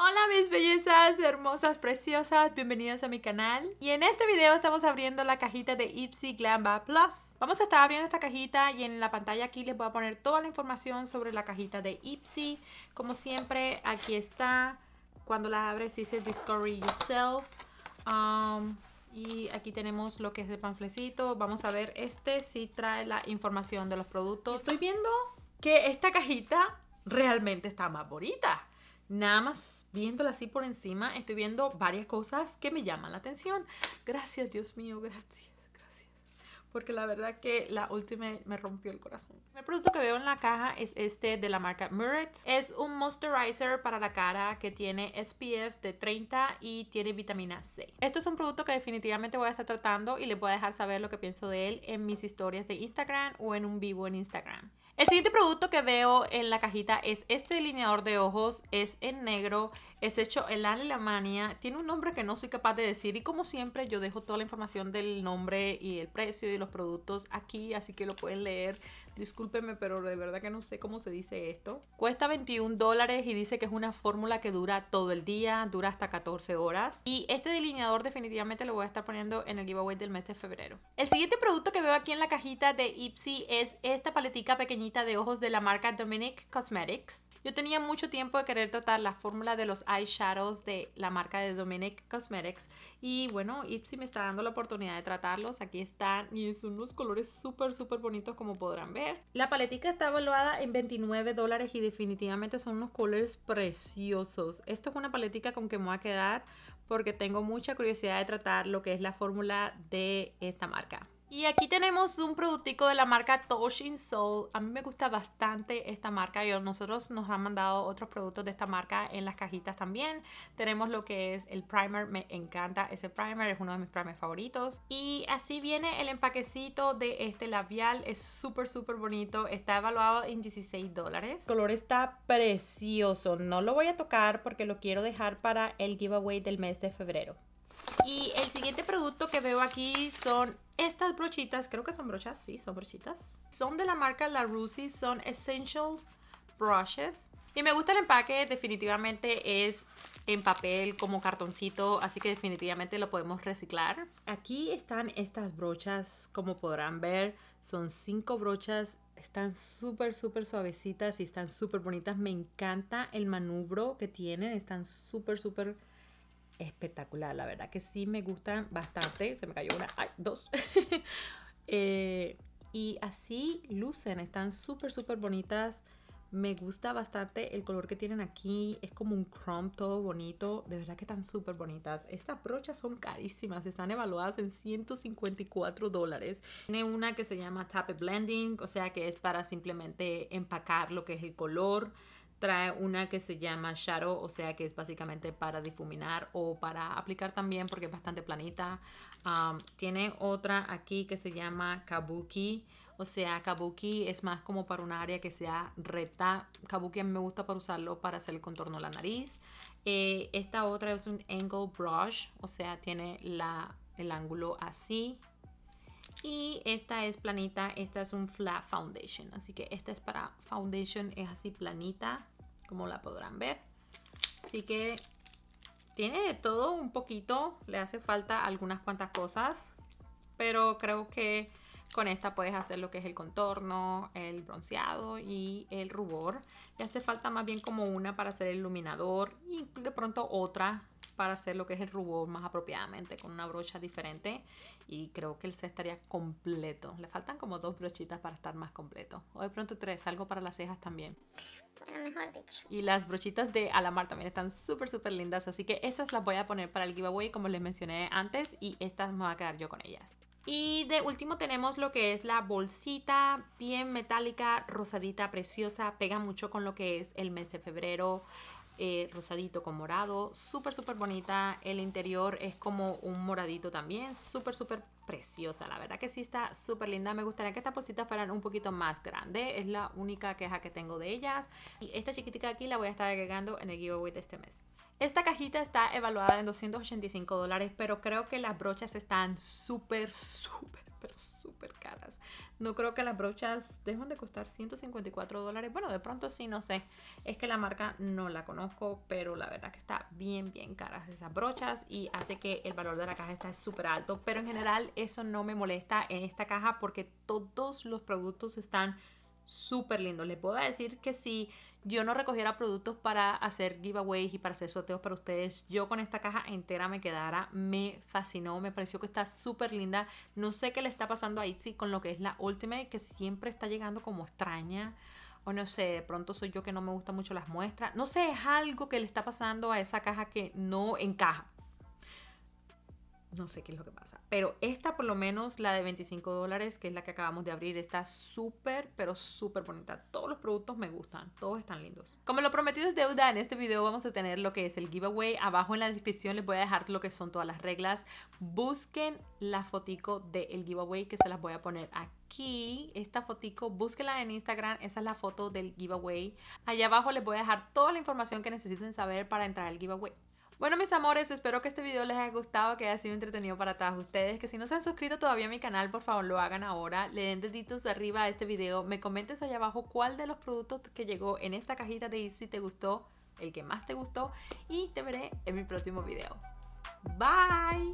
Hola mis bellezas, hermosas, preciosas, bienvenidas a mi canal. Y en este video estamos abriendo la cajita de Ipsy Glamba Plus. Vamos a estar abriendo esta cajita y en la pantalla aquí les voy a poner toda la información sobre la cajita de Ipsy. Como siempre, aquí está. Cuando la abres dice Discovery Yourself. Um, y aquí tenemos lo que es el panflecito. Vamos a ver, este Si trae la información de los productos. Estoy viendo que esta cajita realmente está más bonita nada más viéndola así por encima, estoy viendo varias cosas que me llaman la atención. Gracias, Dios mío, gracias, gracias. Porque la verdad que la última me rompió el corazón. El producto que veo en la caja es este de la marca Muret. Es un moisturizer para la cara que tiene SPF de 30 y tiene vitamina C. Esto es un producto que definitivamente voy a estar tratando y les voy a dejar saber lo que pienso de él en mis historias de Instagram o en un vivo en Instagram. El siguiente producto que veo en la cajita es este delineador de ojos, es en negro, es hecho el lamania Tiene un nombre que no soy capaz de decir y como siempre yo dejo toda la información del nombre y el precio y los productos aquí, así que lo pueden leer. Discúlpenme, pero de verdad que no sé cómo se dice esto. Cuesta 21 dólares y dice que es una fórmula que dura todo el día, dura hasta 14 horas. Y este delineador definitivamente lo voy a estar poniendo en el giveaway del mes de febrero. El siguiente producto que veo aquí en la cajita de Ipsy es esta paletica pequeñita de ojos de la marca Dominic Cosmetics. Yo tenía mucho tiempo de querer tratar la fórmula de los eyeshadows de la marca de Dominic Cosmetics y bueno, Ipsy me está dando la oportunidad de tratarlos. Aquí están y son unos colores súper, súper bonitos como podrán ver. La paletica está evaluada en 29 dólares y definitivamente son unos colores preciosos. Esto es una paletica con que me voy a quedar porque tengo mucha curiosidad de tratar lo que es la fórmula de esta marca. Y aquí tenemos un productico de la marca Toshin Soul. A mí me gusta bastante esta marca. Yo, nosotros nos han mandado otros productos de esta marca en las cajitas también. Tenemos lo que es el primer. Me encanta ese primer. Es uno de mis primers favoritos. Y así viene el empaquecito de este labial. Es súper, súper bonito. Está evaluado en 16 dólares. El color está precioso. No lo voy a tocar porque lo quiero dejar para el giveaway del mes de febrero. Y el siguiente producto que veo aquí son estas brochitas, creo que son brochas, sí, son brochitas. Son de la marca La Rusi, son Essentials Brushes. Y me gusta el empaque, definitivamente es en papel como cartoncito, así que definitivamente lo podemos reciclar. Aquí están estas brochas, como podrán ver, son cinco brochas, están súper, súper suavecitas y están súper bonitas. Me encanta el manubro que tienen, están súper, súper espectacular, la verdad que sí me gustan bastante. Se me cayó una, ay, dos. Eh, y así lucen, están súper, súper bonitas. Me gusta bastante el color que tienen aquí, es como un chrome todo bonito, de verdad que están súper bonitas. Estas brochas son carísimas, están evaluadas en 154 dólares. Tiene una que se llama Tape Blending, o sea que es para simplemente empacar lo que es el color trae una que se llama shadow, o sea que es básicamente para difuminar o para aplicar también porque es bastante planita. tiene otra aquí que se llama kabuki, o sea kabuki es más como para un área que sea recta. Kabuki a me gusta para usarlo para hacer el contorno de la nariz. Eh, esta otra es un angle brush, o sea tiene la, el ángulo así y esta es planita, esta es un flat foundation, así que esta es para foundation, es así planita, como la podrán ver. Así que tiene de todo un poquito, le hace falta algunas cuantas cosas, pero creo que con esta puedes hacer lo que es el contorno, el bronceado y el rubor. Y hace falta más bien como una para hacer el iluminador y de pronto otra para hacer lo que es el rubor más apropiadamente con una brocha diferente y creo que el set estaría completo. Le faltan como dos brochitas para estar más completo. O de pronto tres, algo para las cejas también. mejor dicho. Y las brochitas de Alamar también están súper, súper lindas. Así que esas las voy a poner para el giveaway como les mencioné antes y estas me voy a quedar yo con ellas. Y de último tenemos lo que es la bolsita bien metálica, rosadita, preciosa, pega mucho con lo que es el mes de febrero, eh, rosadito con morado, súper, súper bonita. El interior es como un moradito también, súper, súper preciosa. La verdad que sí está súper linda. Me gustaría que estas bolsitas fueran un poquito más grandes. Es la única queja que tengo de ellas. Y esta chiquitica aquí la voy a estar agregando en el giveaway de este mes. Esta cajita está evaluada en 285 dólares, pero creo que las brochas están súper, súper pero súper caras. No creo que las brochas dejan de costar 154 dólares. Bueno, de pronto sí, no sé. Es que la marca no la conozco, pero la verdad que está bien, bien caras esas brochas y hace que el valor de la caja está súper alto. Pero en general eso no me molesta en esta caja porque todos los productos están súper lindo. Les puedo decir que si yo no recogiera productos para hacer giveaways y para hacer sorteos para ustedes, yo con esta caja entera me quedara. Me fascinó, me pareció que está súper linda. No sé qué le está pasando a Itzy con lo que es la Ultimate, que siempre está llegando como extraña. O no sé, de pronto soy yo que no me gustan mucho las muestras. No sé, es algo que le está pasando a esa caja que no encaja. No sé qué es lo que pasa. Pero esta, por lo menos, la de 25 dólares, que es la que acabamos de abrir, está súper, pero súper bonita. Todos los productos me gustan, todos están lindos. Como lo prometido es deuda, en este video vamos a tener lo que es el giveaway. Abajo en la descripción les voy a dejar lo que son todas las reglas. Busquen la fotico del giveaway que se las voy a poner aquí esta fotico, búsquela en Instagram, esa es la foto del giveaway. Allá abajo les voy a dejar toda la información que necesiten saber para entrar al giveaway. Bueno, mis amores, espero que este video les haya gustado, que haya sido entretenido para todas ustedes, que si no se han suscrito todavía a mi canal, por favor lo hagan ahora, le den deditos arriba a este video, me comentes allá abajo cuál de los productos que llegó en esta cajita de Easy te gustó, el que más te gustó y te veré en mi próximo video. Bye!